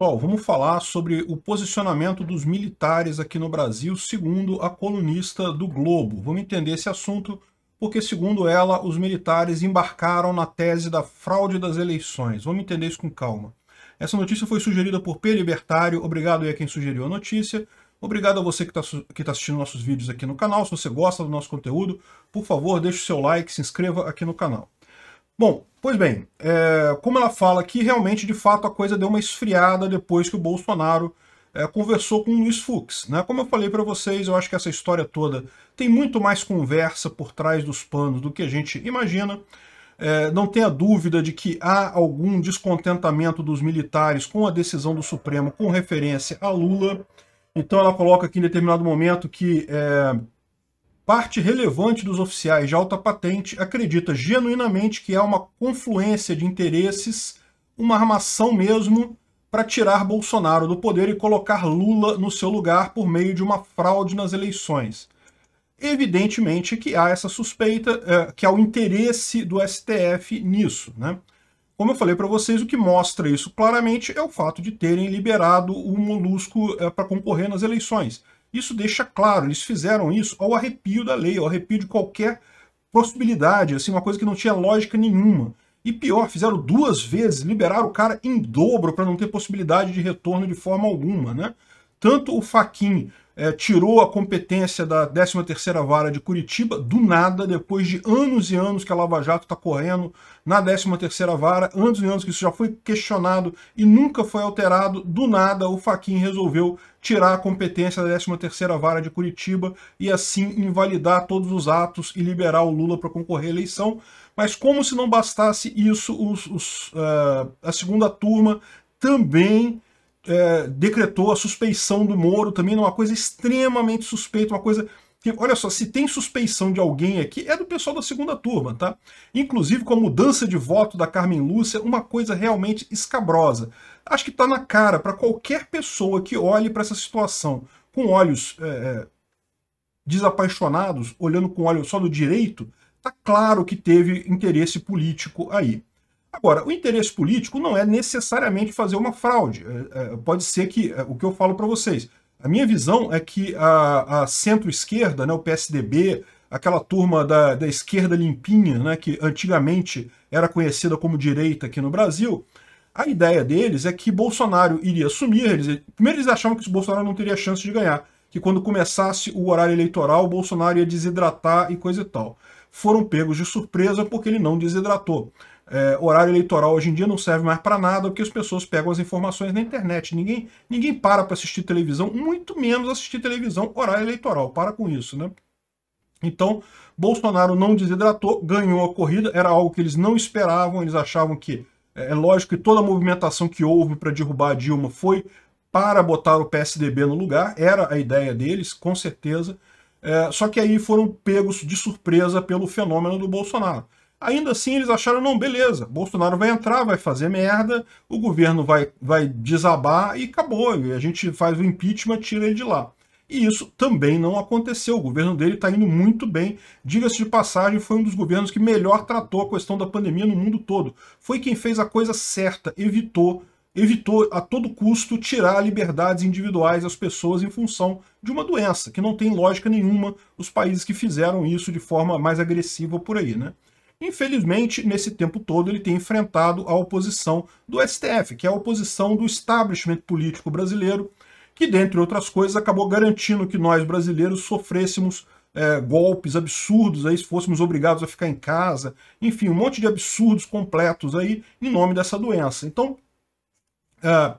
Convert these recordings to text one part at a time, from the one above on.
Bom, vamos falar sobre o posicionamento dos militares aqui no Brasil, segundo a colunista do Globo. Vamos entender esse assunto, porque, segundo ela, os militares embarcaram na tese da fraude das eleições. Vamos entender isso com calma. Essa notícia foi sugerida por P Libertário. Obrigado aí a quem sugeriu a notícia. Obrigado a você que está tá assistindo nossos vídeos aqui no canal. Se você gosta do nosso conteúdo, por favor, deixe o seu like, se inscreva aqui no canal. Bom, pois bem, é, como ela fala que realmente, de fato, a coisa deu uma esfriada depois que o Bolsonaro é, conversou com o Luiz Fux. Né? Como eu falei para vocês, eu acho que essa história toda tem muito mais conversa por trás dos panos do que a gente imagina. É, não tenha dúvida de que há algum descontentamento dos militares com a decisão do Supremo com referência a Lula. Então ela coloca aqui em determinado momento que é, Parte relevante dos oficiais de alta patente acredita genuinamente que há uma confluência de interesses, uma armação mesmo, para tirar Bolsonaro do poder e colocar Lula no seu lugar por meio de uma fraude nas eleições. Evidentemente que há essa suspeita, é, que há o interesse do STF nisso. Né? Como eu falei para vocês, o que mostra isso claramente é o fato de terem liberado o Molusco é, para concorrer nas eleições. Isso deixa claro, eles fizeram isso ao arrepio da lei, ao arrepio de qualquer possibilidade, assim, uma coisa que não tinha lógica nenhuma. E pior, fizeram duas vezes, liberaram o cara em dobro para não ter possibilidade de retorno de forma alguma, né? Tanto o Faquin é, tirou a competência da 13ª Vara de Curitiba do nada, depois de anos e anos que a Lava Jato está correndo na 13ª Vara, anos e anos que isso já foi questionado e nunca foi alterado, do nada o faquinha resolveu tirar a competência da 13ª Vara de Curitiba e assim invalidar todos os atos e liberar o Lula para concorrer à eleição. Mas como se não bastasse isso, os, os, uh, a segunda turma também é, decretou a suspeição do Moro também numa é coisa extremamente suspeita, uma coisa que, olha só, se tem suspeição de alguém aqui, é do pessoal da segunda turma, tá? Inclusive com a mudança de voto da Carmen Lúcia, uma coisa realmente escabrosa. Acho que tá na cara para qualquer pessoa que olhe para essa situação com olhos é, é desapaixonados, olhando com olhos só do direito, tá claro que teve interesse político aí. Agora, o interesse político não é necessariamente fazer uma fraude. É, é, pode ser que é, o que eu falo para vocês. A minha visão é que a, a centro-esquerda, né, o PSDB, aquela turma da, da esquerda limpinha, né, que antigamente era conhecida como direita aqui no Brasil, a ideia deles é que Bolsonaro iria assumir. Eles, primeiro, eles achavam que o Bolsonaro não teria chance de ganhar, que quando começasse o horário eleitoral, Bolsonaro ia desidratar e coisa e tal. Foram pegos de surpresa porque ele não desidratou. É, horário eleitoral hoje em dia não serve mais para nada, porque as pessoas pegam as informações na internet. Ninguém, ninguém para para assistir televisão, muito menos assistir televisão horário eleitoral. Para com isso, né? Então, Bolsonaro não desidratou, ganhou a corrida, era algo que eles não esperavam, eles achavam que é, é lógico que toda a movimentação que houve para derrubar a Dilma foi para botar o PSDB no lugar, era a ideia deles, com certeza. É, só que aí foram pegos de surpresa pelo fenômeno do Bolsonaro. Ainda assim, eles acharam, não, beleza, Bolsonaro vai entrar, vai fazer merda, o governo vai, vai desabar e acabou. E a gente faz o impeachment, tira ele de lá. E isso também não aconteceu. O governo dele está indo muito bem. Diga-se de passagem, foi um dos governos que melhor tratou a questão da pandemia no mundo todo. Foi quem fez a coisa certa, evitou, evitou a todo custo tirar liberdades individuais às pessoas em função de uma doença, que não tem lógica nenhuma os países que fizeram isso de forma mais agressiva por aí, né? Infelizmente, nesse tempo todo, ele tem enfrentado a oposição do STF, que é a oposição do establishment político brasileiro, que, dentre outras coisas, acabou garantindo que nós brasileiros sofrêssemos é, golpes absurdos, aí, se fôssemos obrigados a ficar em casa, enfim, um monte de absurdos completos aí em nome dessa doença. Então, é,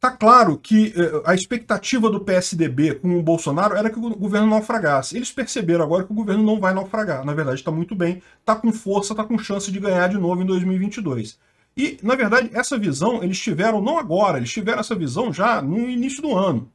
Tá claro que eh, a expectativa do PSDB com o Bolsonaro era que o governo naufragasse. Eles perceberam agora que o governo não vai naufragar. Na verdade, está muito bem, está com força, está com chance de ganhar de novo em 2022. E, na verdade, essa visão eles tiveram não agora, eles tiveram essa visão já no início do ano.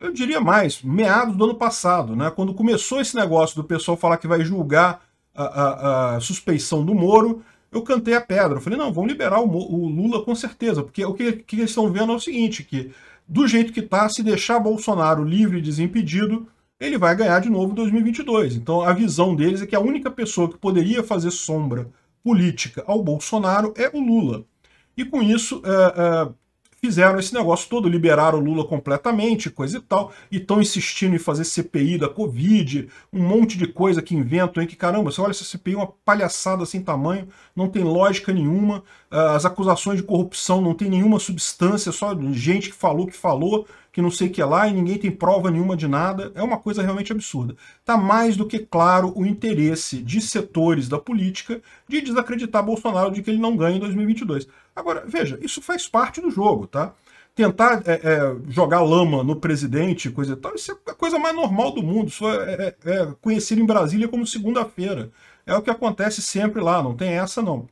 Eu diria mais, meados do ano passado, né? quando começou esse negócio do pessoal falar que vai julgar a, a, a suspeição do Moro, eu cantei a pedra. Eu falei, não, vão liberar o, o Lula com certeza, porque o que, que eles estão vendo é o seguinte, que do jeito que está, se deixar Bolsonaro livre e desimpedido, ele vai ganhar de novo em 2022. Então a visão deles é que a única pessoa que poderia fazer sombra política ao Bolsonaro é o Lula. E com isso, é, é, fizeram esse negócio todo, liberaram o Lula completamente, coisa e tal, e estão insistindo em fazer CPI da Covid, um monte de coisa que inventam hein, que caramba, você olha essa CPI, uma palhaçada sem tamanho, não tem lógica nenhuma, ah, as acusações de corrupção não tem nenhuma substância, só gente que falou que falou, que não sei o que lá, e ninguém tem prova nenhuma de nada, é uma coisa realmente absurda. Tá mais do que claro o interesse de setores da política de desacreditar Bolsonaro de que ele não ganha em 2022. Agora, veja, isso faz parte do jogo, tá? Tentar é, é, jogar lama no presidente, coisa e tal, isso é a coisa mais normal do mundo. Isso é, é, é conhecido em Brasília como segunda-feira. É o que acontece sempre lá, não tem essa não.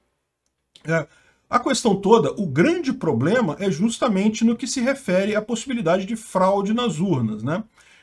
É, a questão toda, o grande problema é justamente no que se refere à possibilidade de fraude nas urnas, né?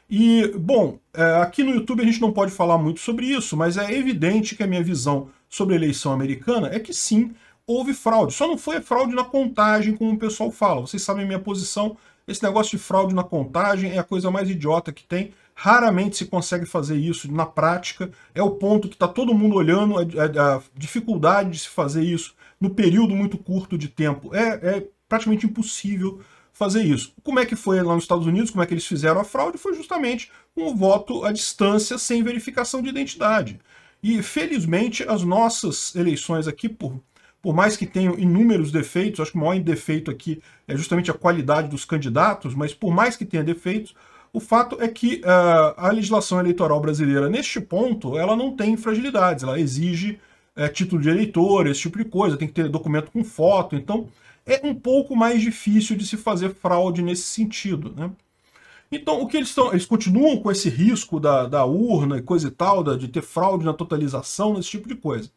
E, bom, é, aqui no YouTube a gente não pode falar muito sobre isso, mas é evidente que a minha visão sobre a eleição americana é que sim, houve fraude. Só não foi fraude na contagem, como o pessoal fala. Vocês sabem minha posição. Esse negócio de fraude na contagem é a coisa mais idiota que tem. Raramente se consegue fazer isso na prática. É o ponto que está todo mundo olhando, a, é, a, é, a, dificuldade de se fazer isso no período muito curto de tempo. É, é praticamente impossível fazer isso. Como é que foi lá nos Estados Unidos? Como é que eles fizeram a fraude? Foi justamente com o voto à distância sem verificação de identidade. E felizmente as nossas eleições aqui, por por mais que tenham inúmeros defeitos, acho que o maior defeito aqui é justamente a qualidade dos candidatos, mas por mais que tenha defeitos, o fato é que uh, a legislação eleitoral brasileira, neste ponto, ela não tem fragilidades, ela exige uh, título de eleitor, esse tipo de coisa, tem que ter documento com foto, então é um pouco mais difícil de se fazer fraude nesse sentido, né? Então, o que eles estão? Eles continuam com esse risco da, da urna e coisa e tal, da, de ter fraude na totalização, esse tipo de coisa.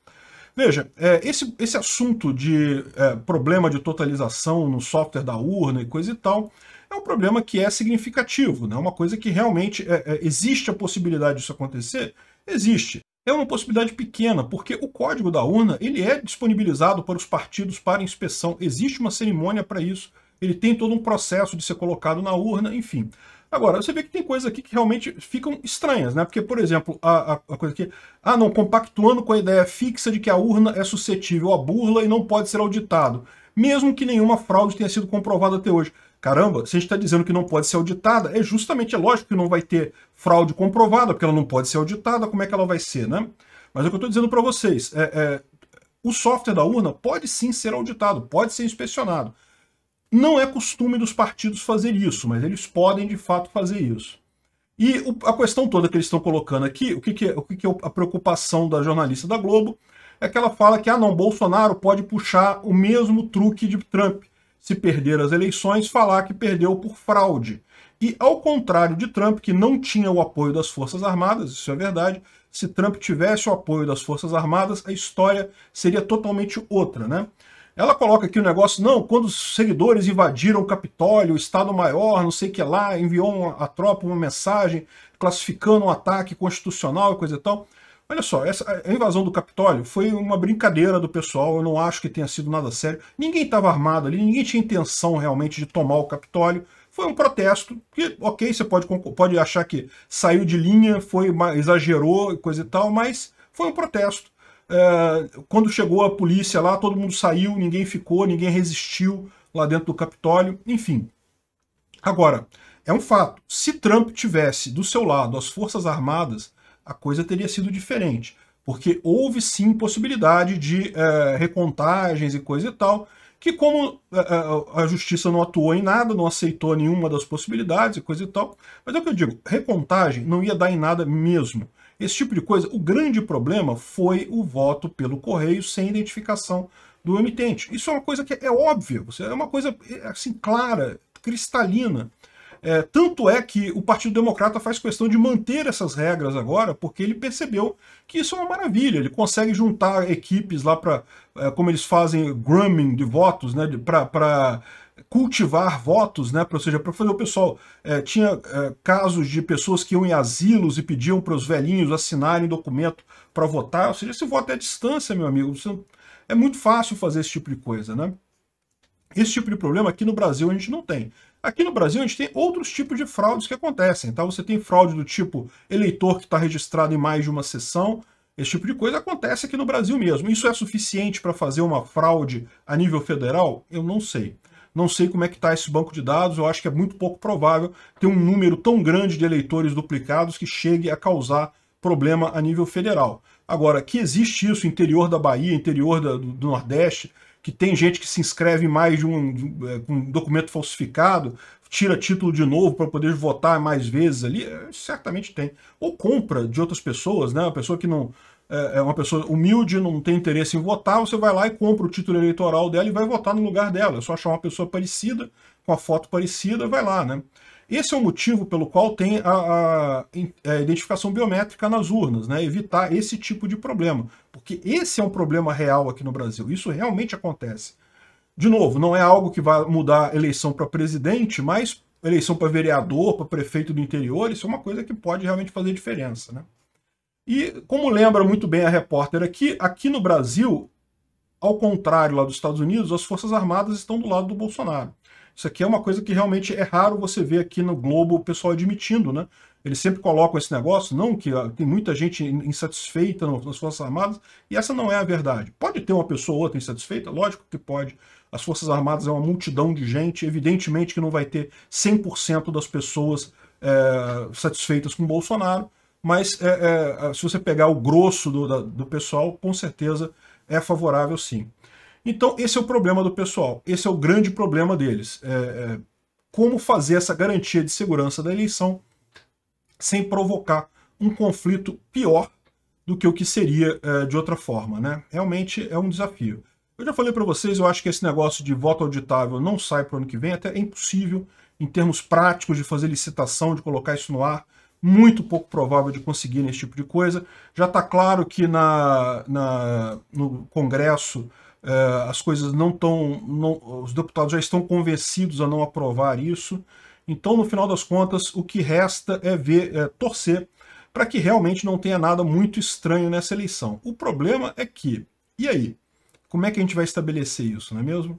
Veja, é, esse, esse assunto de é, problema de totalização no software da urna e coisa e tal, é um problema que é significativo, né? É uma coisa que realmente existe a possibilidade disso acontecer? Existe. É uma possibilidade pequena, porque o código da urna ele é disponibilizado para os partidos para inspeção, existe uma cerimônia para isso, ele tem todo um processo de ser colocado na urna, enfim. Agora, você vê que tem coisas aqui que realmente ficam estranhas, né? Porque, por exemplo, a, a, coisa aqui. Ah, não, compactuando com a ideia fixa de que a urna é suscetível à burla e não pode ser auditado, mesmo que nenhuma fraude tenha sido comprovada até hoje. Caramba, se a gente está dizendo que não pode ser auditada, é justamente, é lógico que não vai ter fraude comprovada, porque ela não pode ser auditada, como é que ela vai ser, né? Mas é o que eu estou dizendo para vocês, é, é, o software da urna pode sim ser auditado, pode ser inspecionado. Não é costume dos partidos fazer isso, mas eles podem de fato fazer isso. E a questão toda que eles estão colocando aqui, o que, que, é, o que, que é a preocupação da jornalista da Globo, é que ela fala que, ah não, Bolsonaro pode puxar o mesmo truque de Trump. Se perder as eleições, falar que perdeu por fraude. E ao contrário de Trump, que não tinha o apoio das Forças Armadas, isso é verdade, se Trump tivesse o apoio das Forças Armadas, a história seria totalmente outra, né? Ela coloca aqui o um negócio, não, quando os seguidores invadiram o Capitólio, o Estado-Maior, não sei o que lá, enviou a tropa uma mensagem classificando um ataque constitucional e coisa e tal. Olha só, essa, a invasão do Capitólio foi uma brincadeira do pessoal, eu não acho que tenha sido nada sério. Ninguém estava armado ali, ninguém tinha intenção realmente de tomar o Capitólio. Foi um protesto que, ok, você pode, pode achar que saiu de linha, foi exagerou e coisa e tal, mas foi um protesto. É, quando chegou a polícia lá, todo mundo saiu, ninguém ficou, ninguém resistiu lá dentro do Capitólio, enfim. Agora, é um fato, se Trump tivesse do seu lado as Forças Armadas, a coisa teria sido diferente, porque houve sim possibilidade de é, recontagens e coisa e tal, que como é, é, a, justiça não atuou em nada, não aceitou nenhuma das possibilidades e coisa e tal, mas é o que eu digo, recontagem não ia dar em nada mesmo esse tipo de coisa. O grande problema foi o voto pelo correio sem identificação do emitente. Isso é uma coisa que é óbvia, é uma coisa é, assim clara, cristalina. É, tanto é que o Partido Democrata faz questão de manter essas regras agora, porque ele percebeu que isso é uma maravilha. Ele consegue juntar equipes lá para, é, como eles fazem, grumming de votos, né, para cultivar votos, né? Ou seja, para fazer o pessoal é, tinha é, casos de pessoas que iam em asilos e pediam para os velhinhos assinarem documento para votar. Ou seja, esse voto é à distância, meu amigo. é muito fácil fazer esse tipo de coisa, né? Esse tipo de problema aqui no Brasil a gente não tem. Aqui no Brasil a gente tem outros tipos de fraudes que acontecem, tá? Você tem fraude do tipo eleitor que está registrado em mais de uma sessão, esse tipo de coisa acontece aqui no Brasil mesmo. Isso é suficiente para fazer uma fraude a nível federal? Eu não sei. Não sei como é que está esse banco de dados, eu acho que é muito pouco provável ter um número tão grande de eleitores duplicados que chegue a causar problema a nível federal. Agora, que existe isso interior da Bahia, interior da, do Nordeste, que tem gente que se inscreve mais de um, de um é, documento falsificado, tira título de novo para poder votar mais vezes ali, é, certamente tem. Ou compra de outras pessoas, né? A pessoa que não, é, é uma pessoa humilde, não tem interesse em votar, você vai lá e compra o título eleitoral dela e vai votar no lugar dela. É só achar uma pessoa parecida, com a foto parecida, vai lá, né? Esse é o motivo pelo qual tem a, a, a identificação biométrica nas urnas, né? Evitar esse tipo de problema. Porque esse é um problema real aqui no Brasil. Isso realmente acontece. De novo, não é algo que vai mudar a eleição para presidente, mas eleição para vereador, para prefeito do interior, isso é uma coisa que pode realmente fazer diferença, né? E, como lembra muito bem a repórter aqui, aqui no Brasil, ao contrário lá dos Estados Unidos, as Forças Armadas estão do lado do Bolsonaro. Isso aqui é uma coisa que realmente é raro você ver aqui no Globo o pessoal admitindo, né? Eles sempre colocam esse negócio, não que ah, tem muita gente insatisfeita nas Forças Armadas, e essa não é a verdade. Pode ter uma pessoa ou outra insatisfeita? Lógico que pode. As Forças Armadas é uma multidão de gente, evidentemente que não vai ter 100% das pessoas é, satisfeitas com Bolsonaro, mas é, é, é, se você pegar o grosso do, da, do pessoal, com certeza é favorável sim. Então esse é o problema do pessoal, esse é o grande problema deles. É, é como fazer essa garantia de segurança da eleição sem provocar um conflito pior do que o que seria é, de outra forma, né? Realmente é um desafio. Eu já falei para vocês, eu acho que esse negócio de voto auditável não sai para o ano que vem, até é impossível em termos práticos de fazer licitação, de colocar isso no ar muito pouco provável de conseguir nesse tipo de coisa. Já está claro que na, na, no Congresso eh, as coisas não estão. os deputados já estão convencidos a não aprovar isso. Então, no final das contas, o que resta é ver, é torcer para que realmente não tenha nada muito estranho nessa eleição. O problema é que, e aí? Como é que a gente vai estabelecer isso, não é mesmo?